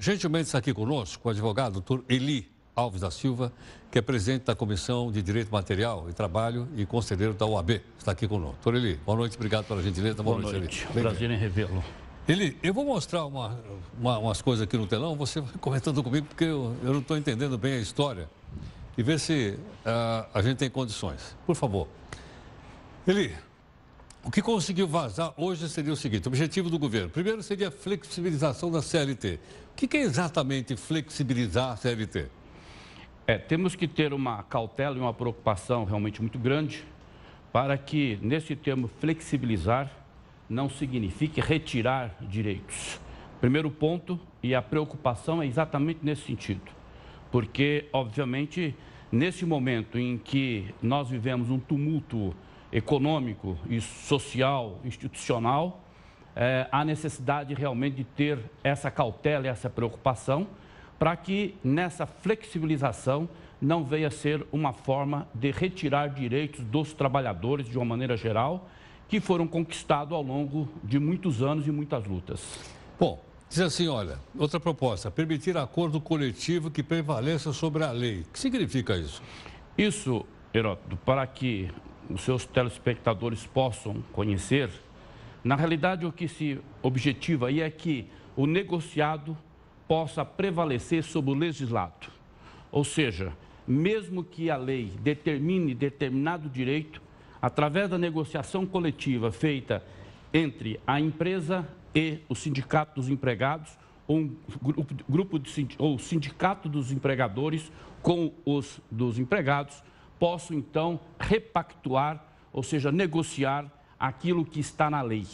Gentilmente está aqui conosco o advogado doutor Eli Alves da Silva, que é presidente da Comissão de Direito Material e Trabalho e conselheiro da UAB. Está aqui conosco. Doutor Eli, boa noite, obrigado pela gentileza. Boa, boa noite, noite. É prazer em revê-lo. Eli, eu vou mostrar uma, uma, umas coisas aqui no telão, você vai comentando comigo, porque eu, eu não estou entendendo bem a história. E ver se uh, a gente tem condições. Por favor. Eli, o que conseguiu vazar hoje seria o seguinte: o objetivo do governo, primeiro, seria a flexibilização da CLT. O que é exatamente flexibilizar a CLT? É, temos que ter uma cautela e uma preocupação realmente muito grande para que, nesse termo flexibilizar, não signifique retirar direitos. Primeiro ponto, e a preocupação é exatamente nesse sentido, porque, obviamente, nesse momento em que nós vivemos um tumulto econômico e social, institucional, é, há necessidade realmente de ter essa cautela, e essa preocupação, para que nessa flexibilização não venha ser uma forma de retirar direitos dos trabalhadores de uma maneira geral, que foram conquistados ao longo de muitos anos e muitas lutas. Bom, diz assim, olha, outra proposta, permitir acordo coletivo que prevaleça sobre a lei. O que significa isso? Isso, Heródoto, para que os seus telespectadores possam conhecer, na realidade o que se objetiva aí é que o negociado possa prevalecer sobre o legislado. Ou seja, mesmo que a lei determine determinado direito, através da negociação coletiva feita entre a empresa e o sindicato dos empregados, ou um grupo, de, ou sindicato dos empregadores com os dos empregados, posso então repactuar, ou seja, negociar aquilo que está na lei.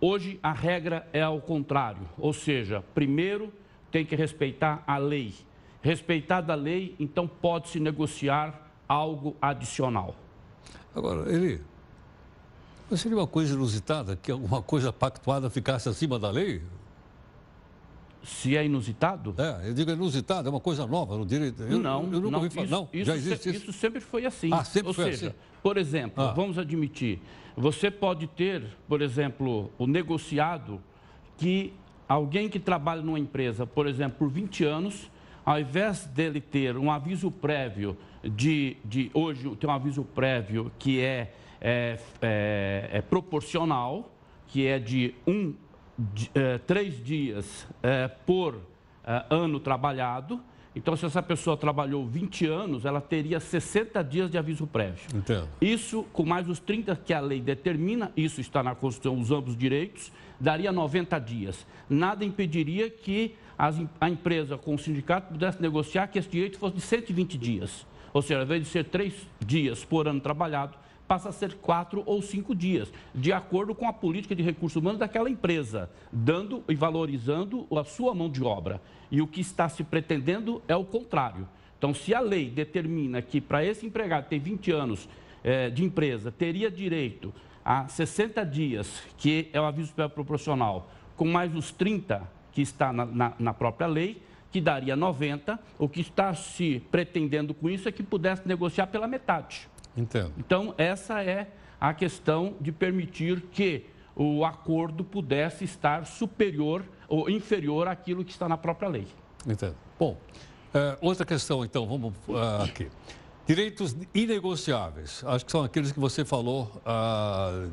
Hoje a regra é ao contrário, ou seja, primeiro tem que respeitar a lei. Respeitada a lei, então pode-se negociar algo adicional. Agora, ele seria uma coisa inusitada que alguma coisa pactuada ficasse acima da lei? Se é inusitado? É, eu digo inusitado, é uma coisa nova no direito. Eu, não, eu nunca não, ouvi falar. Isso, não, isso, já existe isso. isso. sempre foi assim. Ah, sempre Ou foi seja, assim. por exemplo, ah. vamos admitir, você pode ter, por exemplo, o negociado que alguém que trabalha numa empresa, por exemplo, por 20 anos, ao invés dele ter um aviso prévio de, de hoje tem um aviso prévio que é, é, é, é proporcional, que é de um é, três dias é, por é, ano trabalhado. Então, se essa pessoa trabalhou 20 anos, ela teria 60 dias de aviso prévio. Entendo. Isso, com mais os 30 que a lei determina, isso está na Constituição, os ambos direitos, daria 90 dias. Nada impediria que as, a empresa com o sindicato pudesse negociar que esse direito fosse de 120 dias. Ou seja, ao invés de ser três dias por ano trabalhado, passa a ser quatro ou cinco dias, de acordo com a política de recursos humanos daquela empresa, dando e valorizando a sua mão de obra. E o que está se pretendendo é o contrário. Então, se a lei determina que para esse empregado ter 20 anos eh, de empresa, teria direito a 60 dias, que é o aviso proporcional, com mais os 30 que está na, na, na própria lei, que daria 90, o que está se pretendendo com isso é que pudesse negociar pela metade. Entendo. Então, essa é a questão de permitir que o acordo pudesse estar superior ou inferior àquilo que está na própria lei. Entendo. Bom, uh, outra questão, então, vamos uh, aqui. Direitos inegociáveis, acho que são aqueles que você falou uh,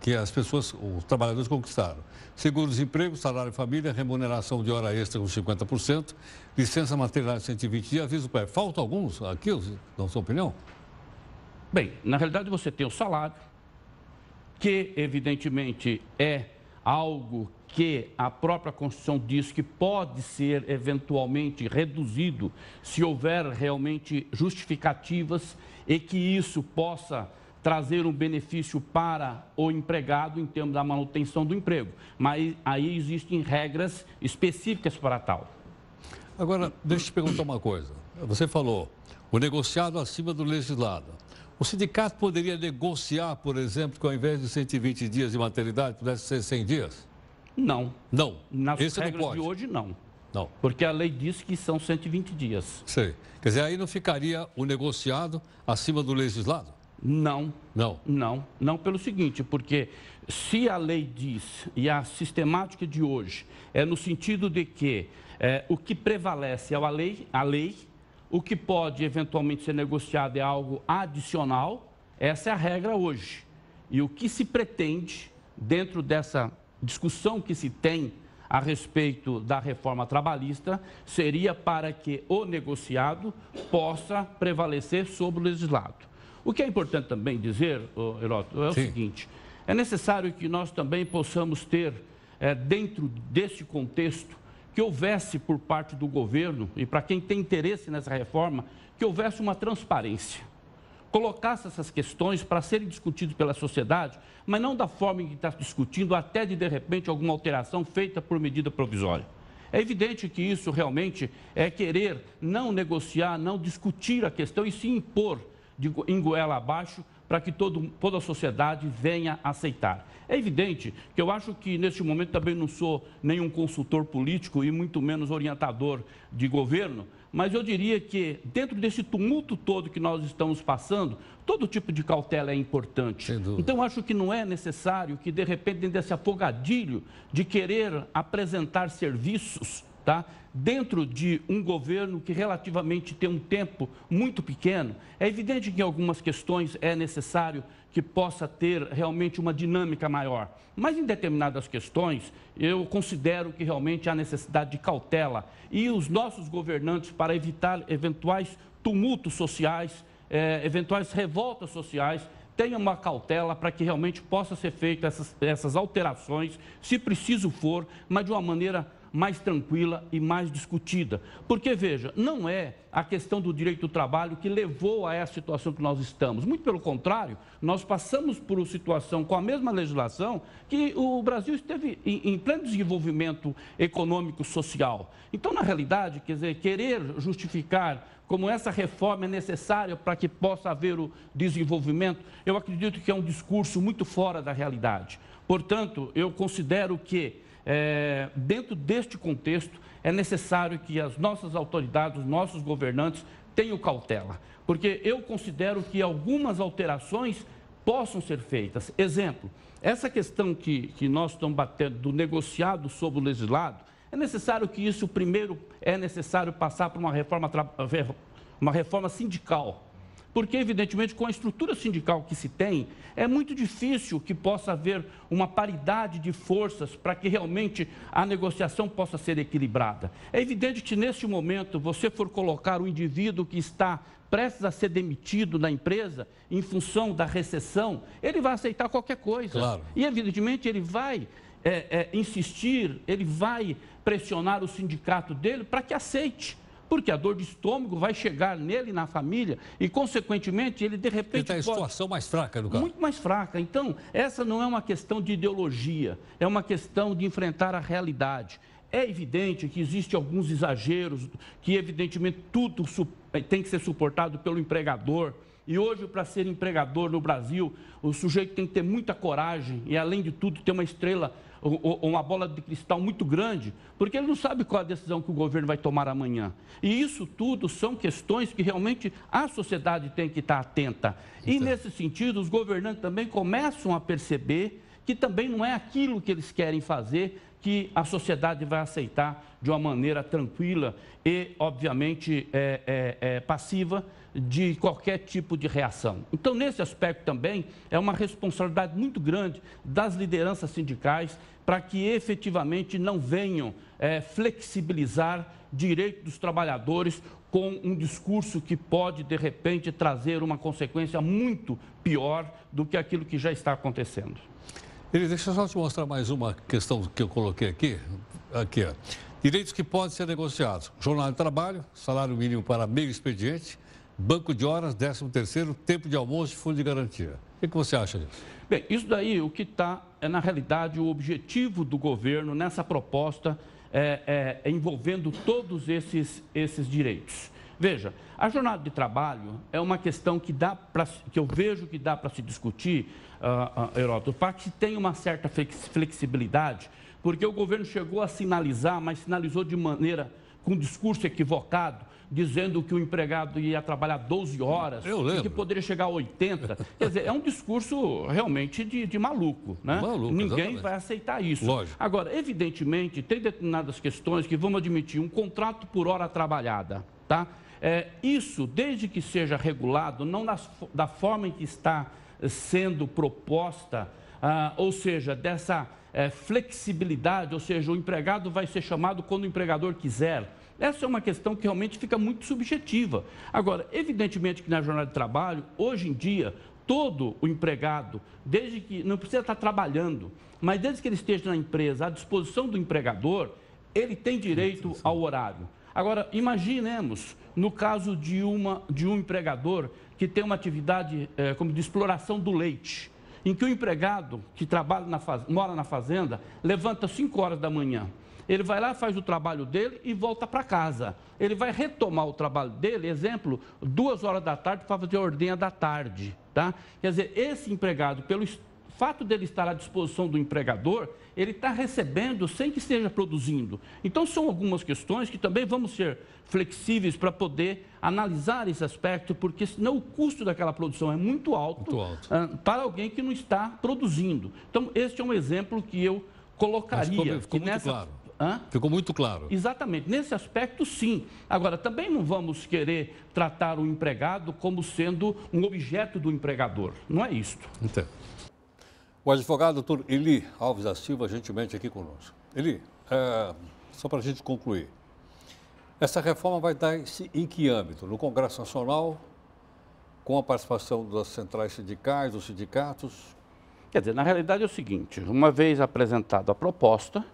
que as pessoas, os trabalhadores conquistaram. Seguro-desemprego, salário-família, remuneração de hora extra com 50%, licença maternidade 120 dias, aviso para falta alguns aqui, na sua opinião? Bem, na realidade você tem o salário, que evidentemente é algo que a própria Constituição diz que pode ser eventualmente reduzido se houver realmente justificativas e que isso possa trazer um benefício para o empregado em termos da manutenção do emprego. Mas aí existem regras específicas para tal. Agora, deixa eu te perguntar uma coisa. Você falou, o negociado acima do legislado. O sindicato poderia negociar, por exemplo, que ao invés de 120 dias de maternidade, pudesse ser 100 dias? Não. Não? Nas Esse regras não pode. de hoje, não. Não. Porque a lei diz que são 120 dias. Sei. Quer dizer, aí não ficaria o negociado acima do legislado? Não. Não. Não. Não pelo seguinte, porque se a lei diz, e a sistemática de hoje, é no sentido de que é, o que prevalece é a lei, a lei o que pode eventualmente ser negociado é algo adicional. Essa é a regra hoje. E o que se pretende, dentro dessa discussão que se tem a respeito da reforma trabalhista, seria para que o negociado possa prevalecer sobre o legislado. O que é importante também dizer, Heródoto, é o Sim. seguinte: é necessário que nós também possamos ter, é, dentro desse contexto, que houvesse por parte do governo e para quem tem interesse nessa reforma, que houvesse uma transparência. Colocasse essas questões para serem discutidas pela sociedade, mas não da forma em que está discutindo, até de de repente alguma alteração feita por medida provisória. É evidente que isso realmente é querer não negociar, não discutir a questão e se impor de, em goela abaixo para que todo, toda a sociedade venha aceitar. É evidente que eu acho que neste momento também não sou nenhum consultor político e muito menos orientador de governo, mas eu diria que dentro desse tumulto todo que nós estamos passando, todo tipo de cautela é importante. Então acho que não é necessário que de repente dentro desse afogadilho de querer apresentar serviços tá? dentro de um governo que relativamente tem um tempo muito pequeno, é evidente que em algumas questões é necessário que possa ter realmente uma dinâmica maior. Mas em determinadas questões, eu considero que realmente há necessidade de cautela e os nossos governantes, para evitar eventuais tumultos sociais, eh, eventuais revoltas sociais, tenham uma cautela para que realmente possa ser feita essas, essas alterações, se preciso for, mas de uma maneira mais tranquila e mais discutida. Porque, veja, não é a questão do direito do trabalho que levou a essa situação que nós estamos. Muito pelo contrário, nós passamos por uma situação com a mesma legislação que o Brasil esteve em, pleno desenvolvimento econômico social. Então, na realidade, quer dizer, querer justificar como essa reforma é necessária para que possa haver o desenvolvimento, eu acredito que é um discurso muito fora da realidade. Portanto, eu considero que é, dentro deste contexto, é necessário que as nossas autoridades, os nossos governantes tenham cautela, porque eu considero que algumas alterações possam ser feitas. Exemplo, essa questão que, que nós estamos batendo do negociado sobre o legislado, é necessário que isso primeiro é necessário passar por uma reforma, uma reforma sindical porque, evidentemente, com a estrutura sindical que se tem, é muito difícil que possa haver uma paridade de forças para que realmente a negociação possa ser equilibrada. É evidente que, neste momento, você for colocar o indivíduo que está prestes a ser demitido da empresa em função da recessão, ele vai aceitar qualquer coisa. Claro. E, evidentemente, ele vai é, é, insistir, ele vai pressionar o sindicato dele para que aceite porque a dor de estômago vai chegar nele, na família, e, consequentemente, ele de repente. Ele está em pode... situação mais fraca, do caso. Muito mais fraca. Então, essa não é uma questão de ideologia, é uma questão de enfrentar a realidade. É evidente que existem alguns exageros, que evidentemente tudo eh, tem que ser suportado pelo empregador. E hoje, para ser empregador no Brasil, o sujeito tem que ter muita coragem e, além de tudo, ter uma estrela uma bola de cristal muito grande, porque ele não sabe qual a decisão que o governo vai tomar amanhã. E isso tudo são questões que realmente a sociedade tem que estar atenta. Então... E nesse sentido, os governantes também começam a perceber que também não é aquilo que eles querem fazer que a sociedade vai aceitar de uma maneira tranquila e, obviamente, é, é, é, passiva de qualquer tipo de reação. Então, nesse aspecto também, é uma responsabilidade muito grande das lideranças sindicais para que efetivamente não venham é, flexibilizar direito dos trabalhadores com um discurso que pode, de repente, trazer uma consequência muito pior do que aquilo que já está acontecendo. Ele, deixa eu só te mostrar mais uma questão que eu coloquei aqui. Aqui, ó. Direitos que podem ser negociados. Jornal de trabalho, salário mínimo para meio expediente, banco de horas, 13 terceiro, tempo de almoço e fundo de garantia. O que, que você acha disso? Bem, isso daí o que está é, na realidade, o objetivo do governo nessa proposta é, é, é, envolvendo todos esses, esses direitos. Veja, a jornada de trabalho é uma questão que, dá pra, que eu vejo que dá para se discutir, uh, uh, Heródoto, para que tenha uma certa flexibilidade, porque o governo chegou a sinalizar, mas sinalizou de maneira, com um discurso equivocado, dizendo que o empregado ia trabalhar 12 horas e que poderia chegar a 80. Quer dizer, é um discurso realmente de, de maluco, né? Maluco, Ninguém exatamente. vai aceitar isso. Lógico. Agora, evidentemente, tem determinadas questões que vamos admitir um contrato por hora trabalhada, tá? É, isso, desde que seja regulado, não nas, da forma em que está eh, sendo proposta, ah, ou seja, dessa é, flexibilidade, ou seja, o empregado vai ser chamado quando o empregador quiser essa é uma questão que realmente fica muito subjetiva. Agora, evidentemente que na jornada de trabalho, hoje em dia, todo o empregado, desde que não precisa estar trabalhando, mas desde que ele esteja na empresa à disposição do empregador, ele tem direito ao horário. Agora, imaginemos, no caso de, uma, de um empregador que tem uma atividade é, como de exploração do leite, em que o empregado que trabalha na faz, mora na fazenda levanta 5 horas da manhã, ele vai lá, faz o trabalho dele e volta para casa. Ele vai retomar o trabalho dele, exemplo, duas horas da tarde para fazer a ordenha da tarde, tá? Quer dizer, esse empregado, pelo fato dele estar à disposição do empregador, ele está recebendo sem que esteja produzindo. Então, são algumas questões que também vamos ser flexíveis para poder analisar esse aspecto, porque senão o custo daquela produção é muito alto, muito alto. Uh, para alguém que não está produzindo. Então, este é um exemplo que eu colocaria. Mas ficou, ficou muito nessa... claro. Hã? Ficou muito claro. Exatamente. Nesse aspecto, sim. Agora, também não vamos querer tratar o empregado como sendo um objeto do empregador. Não é isto. Entendo. O advogado doutor Eli Alves da Silva, gentilmente aqui conosco. Eli, é, só para a gente concluir. Essa reforma vai dar em que âmbito? No Congresso Nacional, com a participação das centrais sindicais, dos sindicatos? Quer dizer, na realidade é o seguinte: uma vez apresentada a proposta,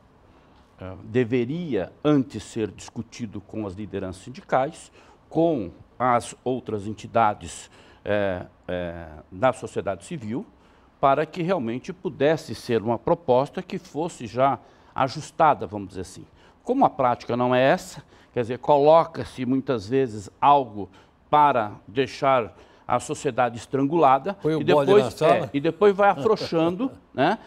ah, deveria antes ser discutido com as lideranças sindicais, com as outras entidades é, é, da sociedade civil, para que realmente pudesse ser uma proposta que fosse já ajustada, vamos dizer assim. Como a prática não é essa, quer dizer, coloca-se muitas vezes algo para deixar a sociedade estrangulada foi e depois é, e depois vai afrouxando, né,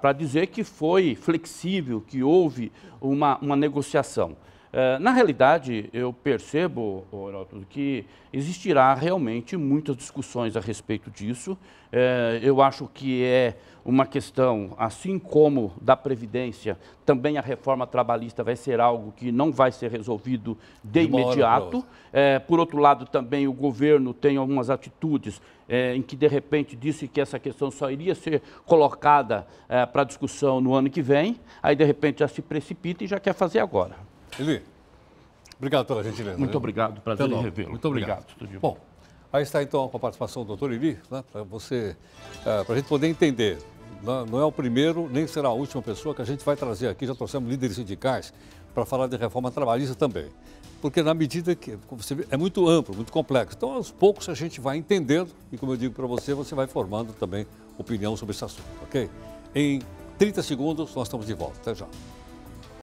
para dizer que foi flexível, que houve uma, uma negociação. Eh, na realidade, eu percebo, Heródoto, que existirá realmente muitas discussões a respeito disso. Eh, eu acho que é uma questão, assim como da Previdência, também a reforma trabalhista vai ser algo que não vai ser resolvido de, de imediato. Eh, por outro lado, também o governo tem algumas atitudes é, em que de repente disse que essa questão só iria ser colocada é, para discussão no ano que vem, aí de repente já se precipita e já quer fazer agora. Eli, obrigado pela gentileza. Muito viu? obrigado, prazer em revê-lo. Muito obrigado. obrigado. Bom, aí está então com a participação do doutor Eli, né, para você, é, eh, para a gente poder entender. Não, é o primeiro, nem será a última pessoa que a gente vai trazer aqui. Já trouxemos líderes sindicais para falar de reforma trabalhista também. Porque na medida que você vê, é muito amplo, muito complexo. Então, aos poucos a gente vai entendendo e, como eu digo para você, você vai formando também opinião sobre esse assunto, ok? Em 30 segundos nós estamos de volta. Até já.